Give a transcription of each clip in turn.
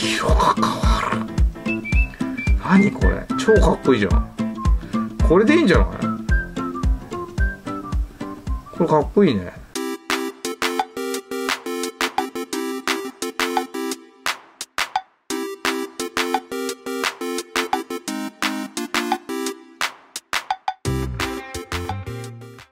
色が変わる何これ超かっこいいじゃんこれでいいんじゃないこれかっこいいね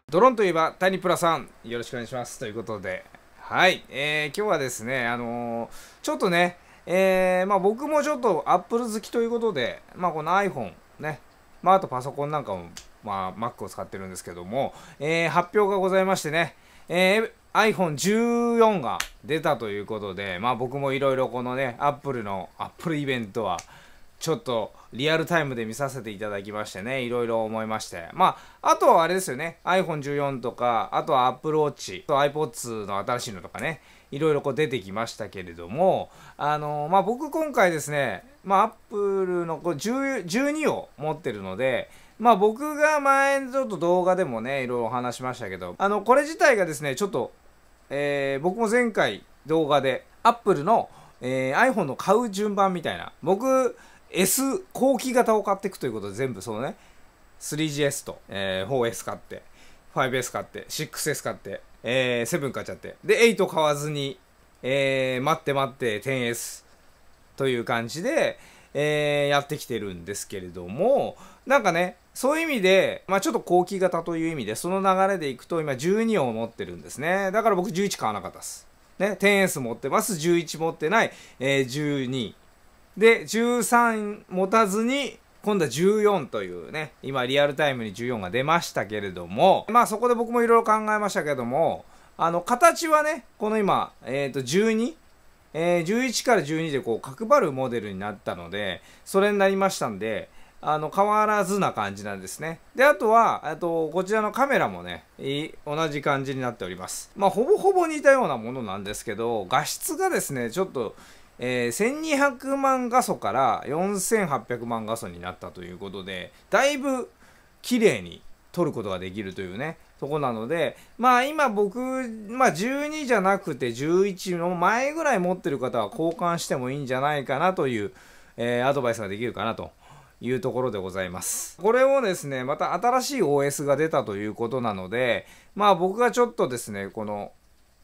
ドローンといえば谷プラさんよろしくお願いしますということではい、えー、今日はですねあのー、ちょっとねえー、まあ、僕もちょっと Apple 好きということで、まあ、この iPhone ね、まあ、あとパソコンなんかも、まあ、Mac を使ってるんですけども、えー、発表がございましてね、えー、iPhone14 が出たということで、まあ、僕もいろいろこのね、Apple の Apple イベントは、ちょっとリアルタイムで見させていただきましてね、いろいろ思いまして。まあ、あとはあれですよね、iPhone14 とか、あとは Apple Watch、iPods の新しいのとかね、いろいろこう出てきましたけれども、あのー、まあ、僕今回ですね、まあ、Apple のこう12を持ってるので、まあ、僕が前ちょっと動画でもね、いろいろお話しましたけど、あの、これ自体がですね、ちょっと、えー、僕も前回動画で Apple の、えー、iPhone の買う順番みたいな、僕、S 後期型を買っていくということで全部そのね 3GS と、えー、4S 買って 5S 買って 6S 買って、えー、7買っちゃってで8買わずに、えー、待って待って 10S という感じで、えー、やってきてるんですけれどもなんかねそういう意味で、まあ、ちょっと後期型という意味でその流れでいくと今12を持ってるんですねだから僕11買わなかったですね 10S 持ってます11持ってない、えー、12で、13持たずに、今度は14というね、今リアルタイムに14が出ましたけれども、まあそこで僕もいろいろ考えましたけども、あの、形はね、この今、えっ、ー、と、12、えー、11から12でこう角張るモデルになったので、それになりましたんで、あの、変わらずな感じなんですね。で、あとは、っと、こちらのカメラもね、同じ感じになっております。まあ、ほぼほぼ似たようなものなんですけど、画質がですね、ちょっとえー、1200万画素から4800万画素になったということで、だいぶ綺麗に撮ることができるというね、とこなので、まあ今僕、まあ12じゃなくて11の前ぐらい持ってる方は交換してもいいんじゃないかなという、えー、アドバイスができるかなと。いうところでございます。これをですね、また新しい OS が出たということなので、まあ僕がちょっとですね、この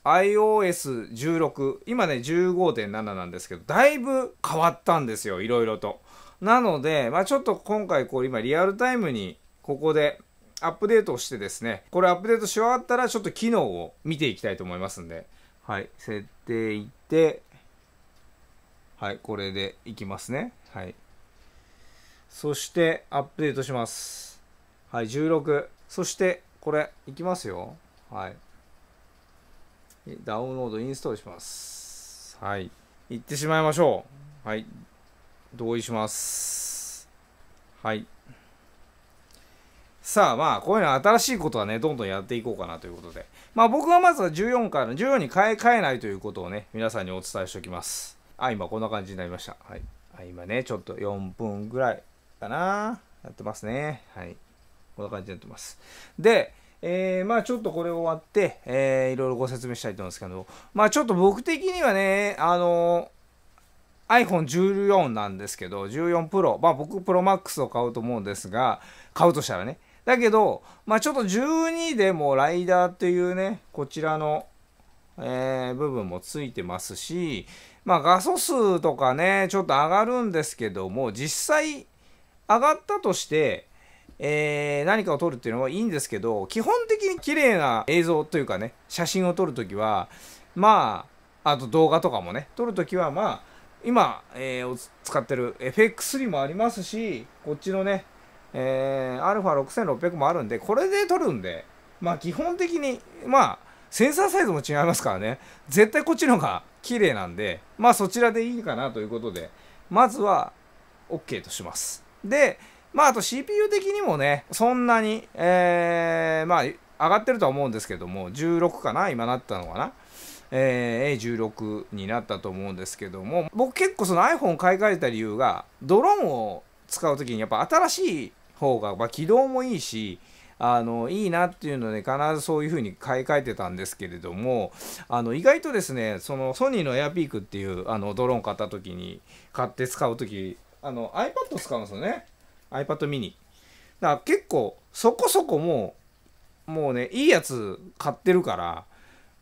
iOS16 今ね15.7なんですけどだいぶ変わったんですよいろいろとなので、まあ、ちょっと今回こう今リアルタイムにここでアップデートをしてですねこれアップデートし終わったらちょっと機能を見ていきたいと思いますんではい設定いってはいこれでいきますねはいそしてアップデートしますはい16そしてこれいきますよはいダウンロードインストールします。はい。行ってしまいましょう。はい。同意します。はい。さあまあ、こういうの新しいことはね、どんどんやっていこうかなということで。まあ僕はまずは14から、14に変え、変えないということをね、皆さんにお伝えしておきます。あ、今こんな感じになりました。はい。あ今ね、ちょっと4分ぐらいかな。やってますね。はい。こんな感じになってます。で、えー、まあちょっとこれ終わって、えー、いろいろご説明したいと思うんですけど、まあちょっと僕的にはね、あのー、iPhone14 なんですけど、14 Pro、まあ僕 ProMax を買うと思うんですが、買うとしたらね。だけど、まあちょっと12でもライダーっていうね、こちらの、えー、部分もついてますし、まあ画素数とかね、ちょっと上がるんですけども、実際上がったとして、えー、何かを撮るっていうのはいいんですけど、基本的に綺麗な映像というかね、写真を撮るときは、まあ、あと動画とかもね、撮るときは、まあ、今、えー、使ってる FX3 もありますし、こっちのね、えファ6 6 0 0もあるんで、これで撮るんで、まあ基本的に、まあ、センサーサイズも違いますからね、絶対こっちの方が綺麗なんで、まあそちらでいいかなということで、まずは OK とします。で、まあ、あと CPU 的にもね、そんなに、えー、まあ、上がってるとは思うんですけども、16かな今なったのかなえー、A16 になったと思うんですけども、僕結構その iPhone 買い替えた理由が、ドローンを使う時にやっぱ新しい方が、まあ、起動もいいし、あのいいなっていうので必ずそういう風に買い替えてたんですけれどもあの意外とですねそのソニーのエアピークっていうあのドローン買った時に買って使う時あの iPad 使うんですよね iPad mini。だから結構そこそこもう、もうね、いいやつ買ってるから、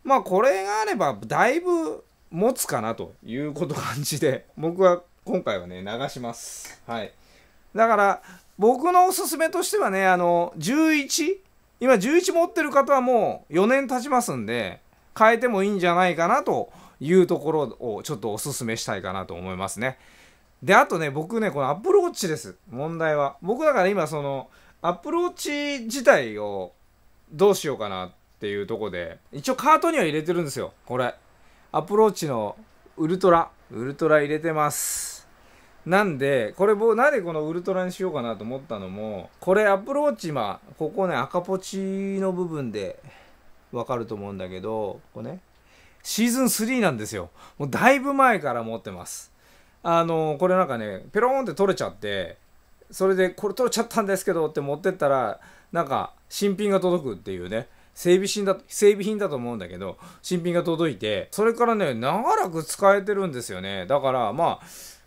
まあこれがあればだいぶ持つかなということ感じで、僕は今回はね、流します。はい。だから、僕のおすすめとしてはね、あの、11? 今11持ってる方はもう4年経ちますんで、変えてもいいんじゃないかなというところをちょっとおすすめしたいかなと思いますね。で、あとね、僕ね、このアプローチです。問題は。僕だから今、その、ア p p l e 自体をどうしようかなっていうとこで、一応カートには入れてるんですよ。これ。アプローチのウルトラ。ウルトラ入れてます。なんで、これ僕、なんでこのウルトラにしようかなと思ったのも、これアプローチ。w a 今、ここね、赤ポチの部分でわかると思うんだけど、ここね、シーズン3なんですよ。もうだいぶ前から持ってます。あのこれなんかねペローンって取れちゃってそれでこれ取れちゃったんですけどって持ってったらなんか新品が届くっていうね整備品だ整備品だと思うんだけど新品が届いてそれからね長らく使えてるんですよねだからまあ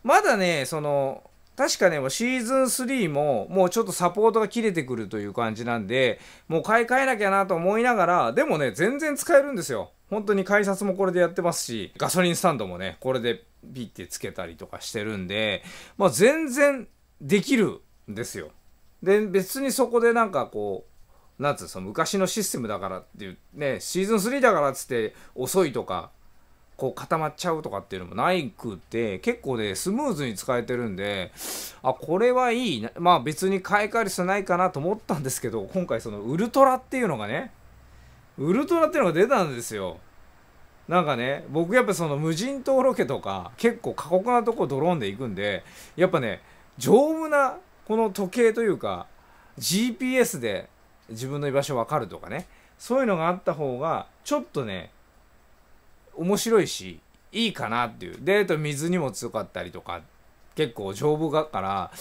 まだねその確かね、もうシーズン3も、もうちょっとサポートが切れてくるという感じなんで、もう買い替えなきゃなと思いながら、でもね、全然使えるんですよ。本当に改札もこれでやってますし、ガソリンスタンドもね、これでピッてつけたりとかしてるんで、まあ全然できるんですよ。で、別にそこでなんかこう、なんつうその昔のシステムだからっていう、ね、シーズン3だからっつって遅いとか、こう固まっちゃうとかっていうのもないくて、結構で、ね、スムーズに使えてるんで、あ、これはいいな。まあ別に買い替える必要ないかなと思ったんですけど、今回そのウルトラっていうのがね、ウルトラってのが出たんですよ。なんかね、僕やっぱその無人島ロケとか、結構過酷なとこドローンで行くんで、やっぱね、丈夫なこの時計というか、GPS で自分の居場所わかるとかね、そういうのがあった方が、ちょっとね、面白いし、いいかなっていう。で、と水にも強かったりとか、結構丈夫だから、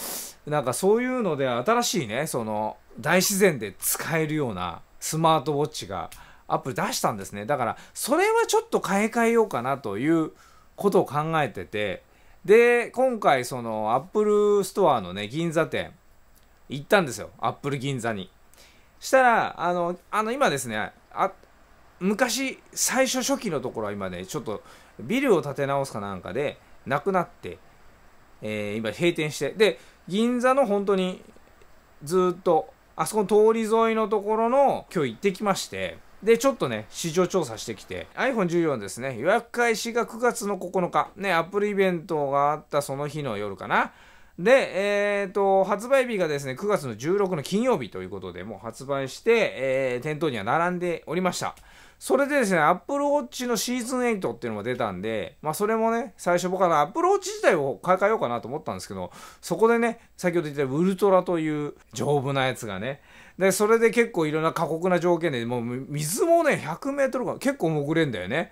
なんかそういうので新しいね、その、大自然で使えるようなスマートウォッチがアップル出したんですねだからそれはちょっと買い替えようかなということを考えててで今回そのアップルストアのね銀座店行ったんですよアップル銀座にしたらあのあの今ですねあ昔最初初期のところは今ねちょっとビルを建て直すかなんかでなくなって、えー、今閉店してで銀座の本当にずっとあそこの通り沿いのところの今日行ってきまして、で、ちょっとね、市場調査してきて、iPhone14 ですね、予約開始が9月の9日、ね、アップルイベントがあったその日の夜かな。で、えっ、ー、と、発売日がですね、9月の16の金曜日ということで、もう発売して、えー、店頭には並んでおりました。それでですね、Apple Watch のシーズン8っていうのが出たんで、まあそれもね、最初僕は Apple Watch 自体を買い替えようかなと思ったんですけど、そこでね、先ほど言ったウルトラという丈夫なやつがね、で、それで結構いろんな過酷な条件で、もう水もね、100メートルが結構潜れんだよね。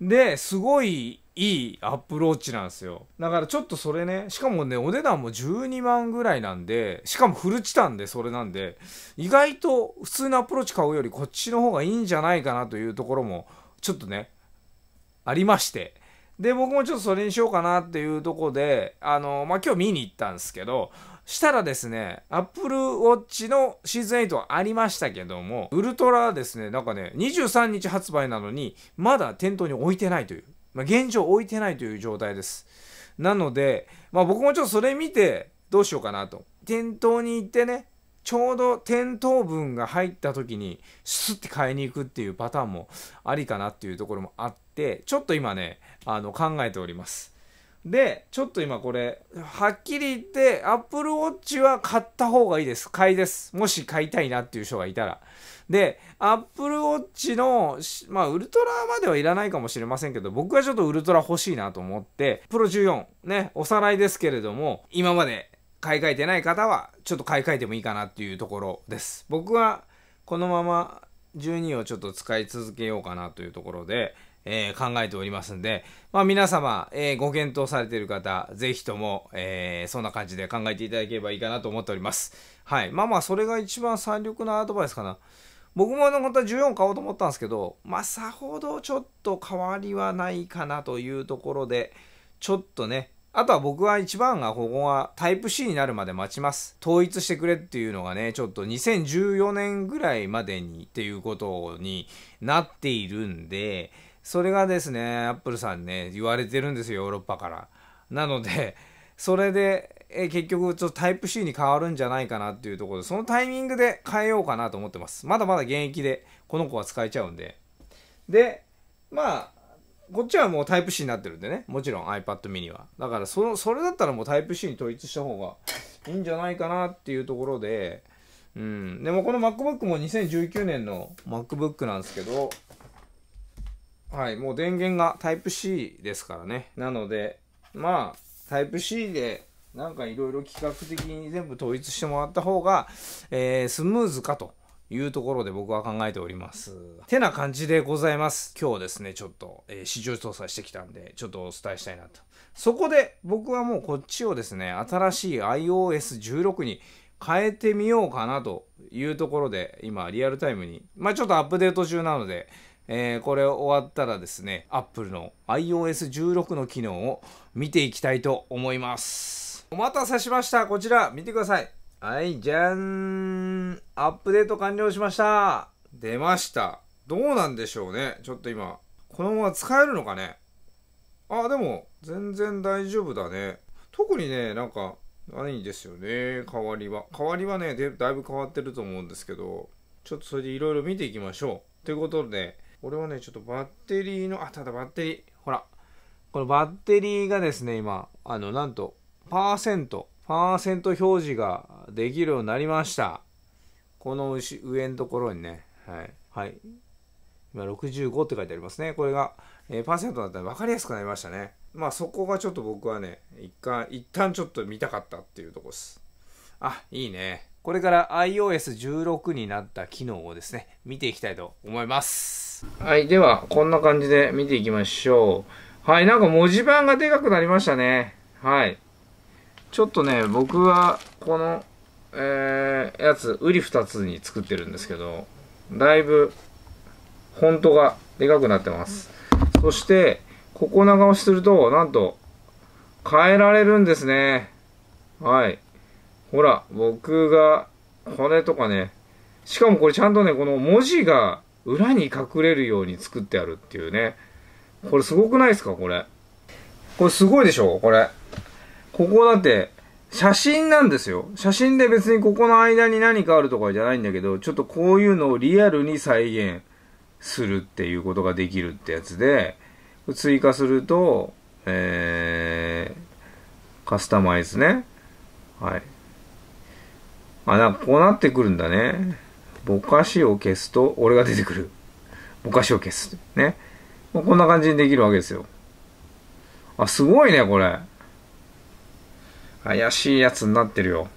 で、すごいいいアプローチなんですよ。だからちょっとそれね、しかもね、お値段も12万ぐらいなんで、しかもフルチタンでそれなんで、意外と普通のアプローチ買うよりこっちの方がいいんじゃないかなというところも、ちょっとね、ありまして。で、僕もちょっとそれにしようかなっていうとこで、あの、まあ、今日見に行ったんですけど、したらですね、Apple Watch のシーズン8はありましたけども、ウルトラですね、なんかね、23日発売なのに、まだ店頭に置いてないという。まあ、現状置いてないという状態です。なので、まあ、僕もちょっとそれ見てどうしようかなと。店頭に行ってね、ちょうど店頭分が入った時にスッて買いに行くっていうパターンもありかなっていうところもあって、ちょっと今ね、あの考えております。でちょっと今これはっきり言ってアップルウォッチは買った方がいいです買いですもし買いたいなっていう人がいたらでアップルウォッチのまあウルトラまではいらないかもしれませんけど僕はちょっとウルトラ欲しいなと思ってプロ14ねおさらいですけれども今まで買い替えてない方はちょっと買い替えてもいいかなっていうところです僕はこのまま12をちょっと使い続けようかなというところでえー、考えておりますんで、まあ、皆様、えー、ご検討されている方、ぜひとも、えー、そんな感じで考えていただければいいかなと思っております。はい。まあまあ、それが一番最力なアドバイスかな。僕も本当は14買おうと思ったんですけど、まあ、さほどちょっと変わりはないかなというところで、ちょっとね、あとは僕は一番がここはタイプ C になるまで待ちます。統一してくれっていうのがね、ちょっと2014年ぐらいまでにっていうことになっているんで、それがですね、アップルさんね、言われてるんですよ、ヨーロッパから。なので、それで、え結局、ちょっとタイプ C に変わるんじゃないかなっていうところで、そのタイミングで変えようかなと思ってます。まだまだ現役で、この子は使えちゃうんで。で、まあ、こっちはもうタイプ C になってるんでね。もちろん iPad mini は。だからその、それだったらもうタイプ C に統一した方がいいんじゃないかなっていうところで、うん。でもこの MacBook も2019年の MacBook なんですけど、はい、もう電源がタイプ C ですからね。なので、まあ、タイプ C で、なんかいろいろ企画的に全部統一してもらった方が、えー、スムーズかというところで僕は考えております。てな感じでございます。今日ですね、ちょっと、えー、市場調査してきたんで、ちょっとお伝えしたいなと。そこで僕はもうこっちをですね、新しい iOS16 に変えてみようかなというところで、今リアルタイムに、まあちょっとアップデート中なので、えー、これ終わったらですね、Apple の iOS16 の機能を見ていきたいと思います。お待たせしました。こちら見てください。はい、じゃん。アップデート完了しました。出ました。どうなんでしょうね。ちょっと今。このまま使えるのかね。あ、でも、全然大丈夫だね。特にね、なんか、ないんですよね。変わりは。変わりはね、だいぶ変わってると思うんですけど、ちょっとそれでいろいろ見ていきましょう。ということで、俺はね、ちょっとバッテリーの、あ、ただバッテリー、ほら、このバッテリーがですね、今、あの、なんと、パーセント、パーセント表示ができるようになりました。この上のところにね、はい。はい。今、65って書いてありますね。これが、えー、パーセントだったら分かりやすくなりましたね。まあ、そこがちょっと僕はね、一旦、一旦ちょっと見たかったっていうとこです。あ、いいね。これから iOS16 になった機能をですね、見ていきたいと思います。。はい、では、こんな感じで見ていきましょう。はい、なんか文字盤がでかくなりましたね。はい。ちょっとね、僕は、この、えー、やつ、うり二つに作ってるんですけど、だいぶ、フォントがでかくなってます。そして、ここ長押しすると、なんと、変えられるんですね。はい。ほら、僕が、これとかね、しかもこれちゃんとね、この文字が裏に隠れるように作ってあるっていうね。これすごくないですかこれ。これすごいでしょこれ。ここだって、写真なんですよ。写真で別にここの間に何かあるとかじゃないんだけど、ちょっとこういうのをリアルに再現するっていうことができるってやつで、追加すると、えー、カスタマイズね。はい。あ、なんかこうなってくるんだね。ぼかしを消すと、俺が出てくる。ぼかしを消す。ね。こんな感じにできるわけですよ。あ、すごいね、これ。怪しいやつになってるよ。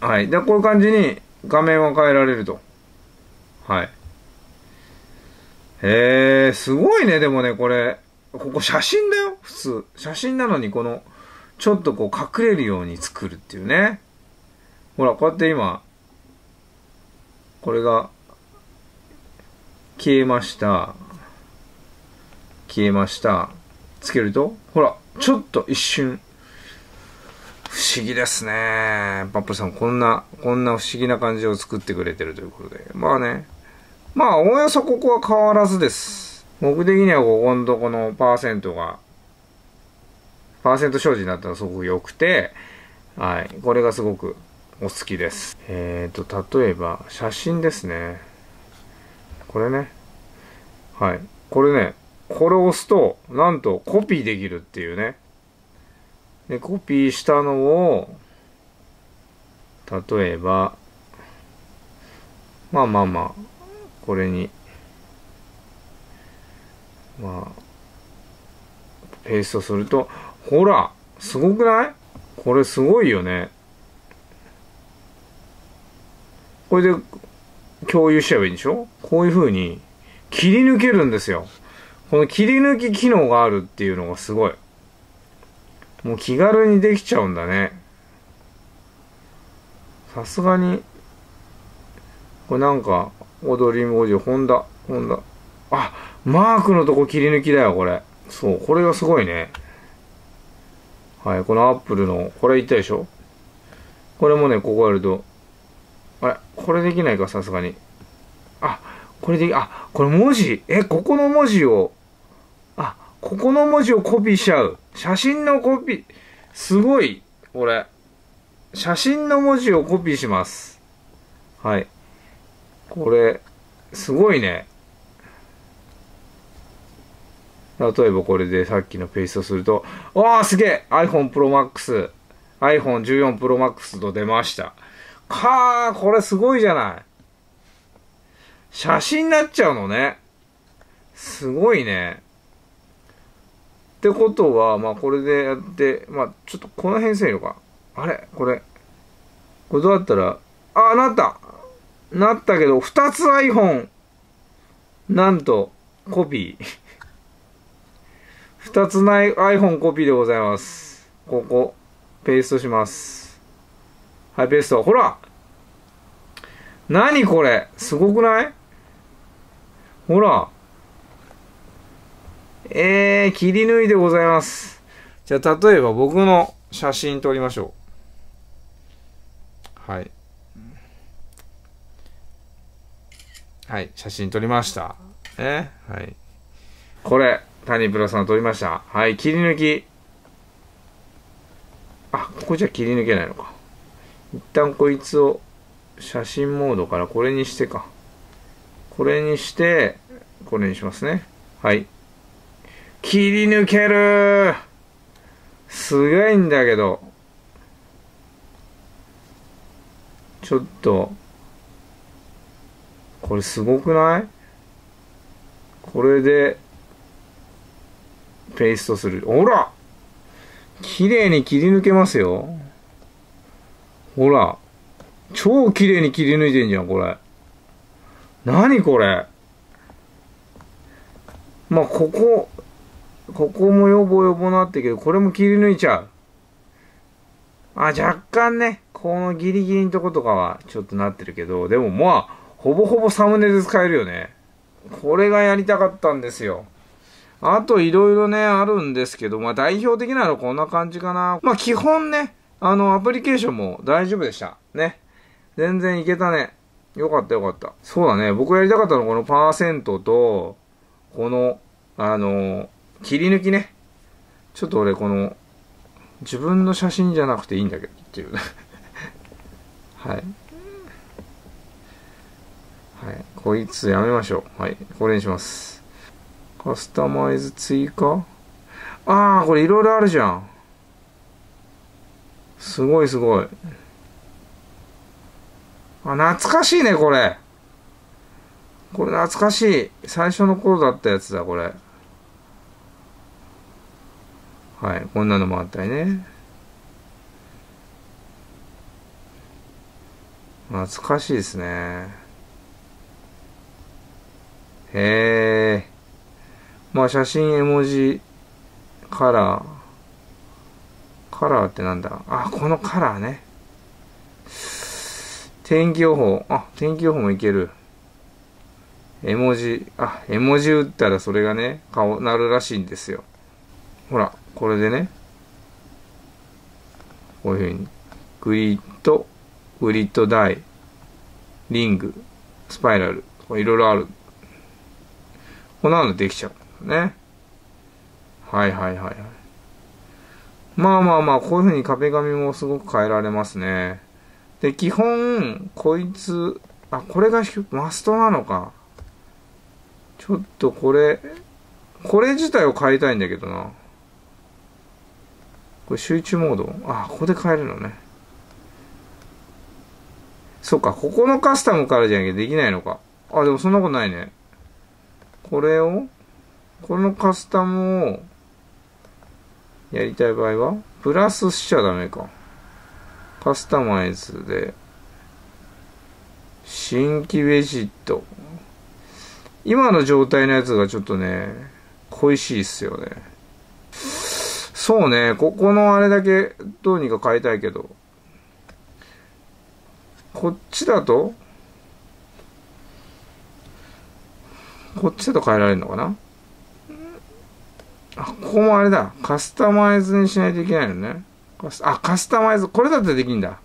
はい。で、こういう感じに画面は変えられると。はい。へえ、すごいね、でもね、これ。ここ写真だよ、普通。写真なのに、この、ちょっとこう隠れるように作るっていうね。ほら、こうやって今、これが消えました消えましたつけるとほらちょっと一瞬不思議ですねパップさんこんなこんな不思議な感じを作ってくれてるということでまあねまあおおよそここは変わらずです僕的にはここのとこのパーセントがパーセント表示になったのすごく良くて、はい。これがすごくお好きです。えっ、ー、と、例えば、写真ですね。これね。はい。これね、これを押すと、なんとコピーできるっていうね。で、コピーしたのを、例えば、まあまあまあ、これに、まあ、ペーストすると、ほら、すごくないこれすごいよね。これで共有しちゃえばいいんでしょこういう風に切り抜けるんですよ。この切り抜き機能があるっていうのがすごい。もう気軽にできちゃうんだね。さすがに、これなんか、踊り文字、ホンダ、ホンダ。あ、マークのとこ切り抜きだよ、これ。そう、これがすごいね。はい、このアップルの、これ言ったでしょこれもね、ここやると、あれ、これできないか、さすがに。あ、これで、あ、これ文字。え、ここの文字を、あ、ここの文字をコピーしちゃう。写真のコピー、すごい、これ。写真の文字をコピーします。はい。これ、すごいね。例えばこれでさっきのペーストすると、わあすげえ !iPhone Pro Max、iPhone14 Pro Max と出ました。はあ、これすごいじゃない。写真になっちゃうのね。すごいね。ってことは、まあこれでやって、まあちょっとこの辺せよか。あれこれ。これどうやったら、あ、なったなったけど、2つ iPhone。なんと、コピー。2つない iPhone コピーでございます。ここ、ペーストします。ハイペースト。ほら何これすごくないほら。えー、切り抜いでございます。じゃあ、例えば僕の写真撮りましょう。はい。はい、写真撮りました。えはい。これ、谷プロさん撮りました。はい、切り抜き。あ、ここじゃ切り抜けないのか。一旦こいつを写真モードからこれにしてか。これにして、これにしますね。はい。切り抜けるすごいんだけど。ちょっと、これすごくないこれで、ペーストする。ほら綺麗に切り抜けますよ。ほら。超綺麗に切り抜いてんじゃん、これ。何これ。まあ、ここ、ここもよぼよぼなってけど、これも切り抜いちゃう。あ、若干ね、このギリギリのとことかはちょっとなってるけど、でもまあ、ほぼほぼサムネで使えるよね。これがやりたかったんですよ。あといろいろね、あるんですけど、まあ代表的なのこんな感じかな。まあ基本ね、あの、アプリケーションも大丈夫でした。ね。全然いけたね。よかったよかった。そうだね。僕やりたかったのはこのパーセントと、この、あの、切り抜きね。ちょっと俺この、自分の写真じゃなくていいんだけどっていう。はい。はい。こいつやめましょう。はい。これにします。カスタマイズ追加ああ、これいろいろあるじゃん。すごいすごい。あ、懐かしいね、これ。これ懐かしい。最初の頃だったやつだ、これ。はい、こんなのもあったりね。懐かしいですね。へえ。まあ写真、絵文字、カラー。カラーってなんだあ、このカラーね。天気予報。あ、天気予報もいける。絵文字。あ、絵文字打ったらそれがね、顔なるらしいんですよ。ほら、これでね。こういうふうに。グリッド、グリッドダイ、リング、スパイラル。いろいろある。こんなのできちゃう。ね。はいはいはいはい。まあまあまあ、こういう風に壁紙もすごく変えられますね。で、基本、こいつ、あ、これがマストなのか。ちょっとこれ、これ自体を変えたいんだけどな。これ集中モードあ、ここで変えるのね。そっか、ここのカスタムからじゃなきゃできないのか。あ、でもそんなことないね。これを、このカスタムを、やりたい場合は、プラスしちゃダメか。カスタマイズで、新規ベジット。今の状態のやつがちょっとね、恋しいっすよね。そうね、ここのあれだけどうにか変えたいけど。こっちだとこっちだと変えられるのかなあ、ここもあれだ。カスタマイズにしないといけないのね。あ、カスタマイズ。これだってできんだ。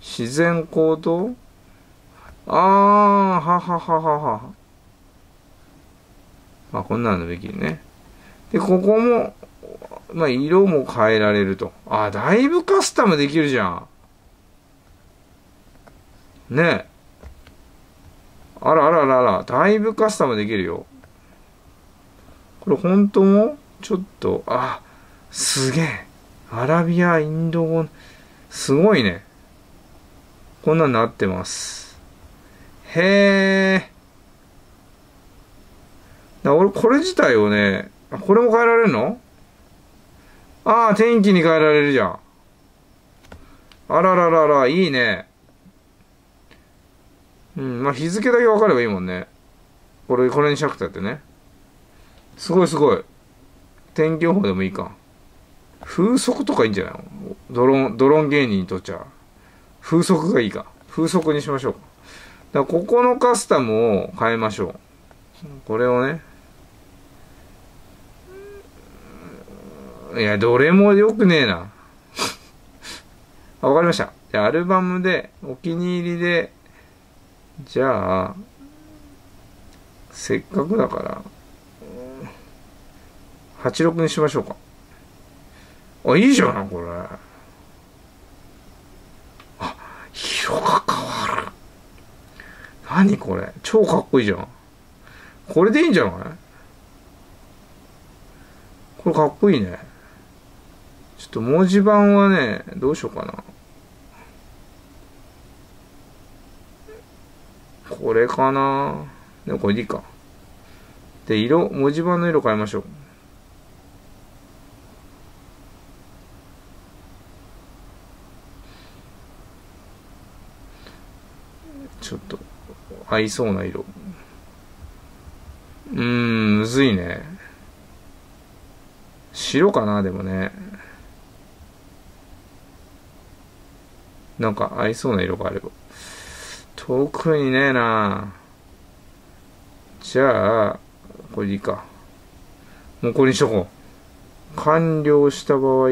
自然行動あー、ははははは。まあ、こんなのできるね。で、ここも、まあ、色も変えられると。あ、だいぶカスタムできるじゃん。ねえ。あらあらあらあら、だいぶカスタムできるよ。これ本当もちょっと、あ、すげえ。アラビア、インド語、すごいね。こんなんなってます。へえ。な、俺、これ自体をね、あ、これも変えられるのああ、天気に変えられるじゃん。あらららら、いいね。うん、まあ、日付だけ分かればいいもんね。これ、これにしなくたってね。すごいすごい。天気予報でもいいか。風速とかいいんじゃないのドローン、ドローン芸人にとっちゃ。風速がいいか。風速にしましょうか。だここのカスタムを変えましょう。これをね。いや、どれも良くねえな。あ、わかりました。じゃアルバムで、お気に入りで、じゃあ、せっかくだから、86にしましょうか。あ、いいじゃん、これ。あ、色が変わる。何これ。超かっこいいじゃん。これでいいんじゃないこれかっこいいね。ちょっと文字盤はね、どうしようかな。これかなでもこれでいいか。で、色、文字盤の色変えましょう。合いそうな色。うーん、むずいね。白かな、でもね。なんか合いそうな色があれば。特にねえなじゃあ、これでいいか。もうこれにしとこう。完了した場合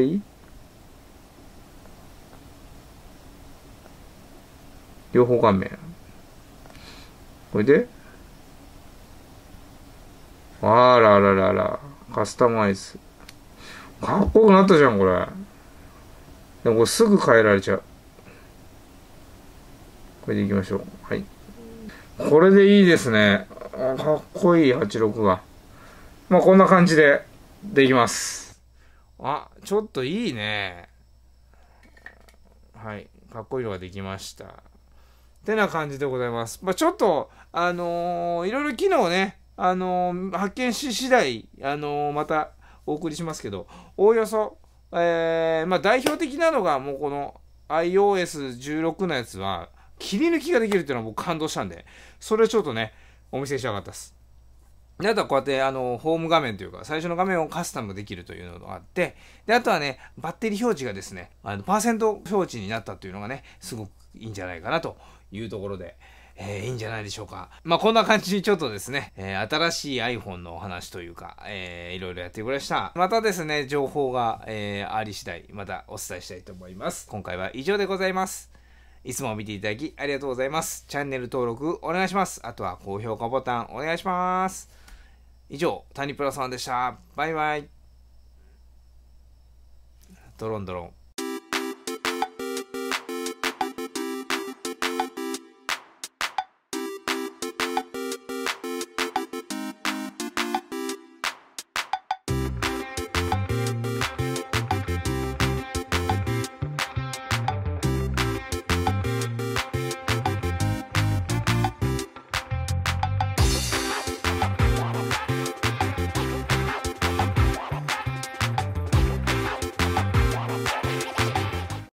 両方画面。これであらららら。カスタマイズ。かっこよくなったじゃん、これ。でもこれすぐ変えられちゃう。これでいきましょう。はい。これでいいですね。かっこいい、86が。まあ、こんな感じで、できます。あ、ちょっといいね。はい。かっこいいのができました。てな感じでございます。まあ、ちょっと、あのー、いろいろ機能ね、あのー、発見し次第、あのー、またお送りしますけど、おおよそ、えー、まあ、代表的なのが、もうこの iOS16 のやつは、切り抜きができるっていうのは僕感動したんで、それをちょっとね、お見せしたかったです。で、あとはこうやって、あの、ホーム画面というか、最初の画面をカスタムできるというのがあって、で、あとはね、バッテリー表示がですね、あの、パーセント表示になったというのがね、すごくいいんじゃないかなというところで、えー、いいんじゃないでしょうか。まあ、こんな感じにちょっとですね、えー、新しい iPhone のお話というか、えー、いろいろやってくれました。またですね、情報が、えー、あり次第、またお伝えしたいと思います。今回は以上でございます。いつも見ていただきありがとうございます。チャンネル登録お願いします。あとは高評価ボタンお願いします。以上、谷プラさんでした。バイバイ。ドロンドロン。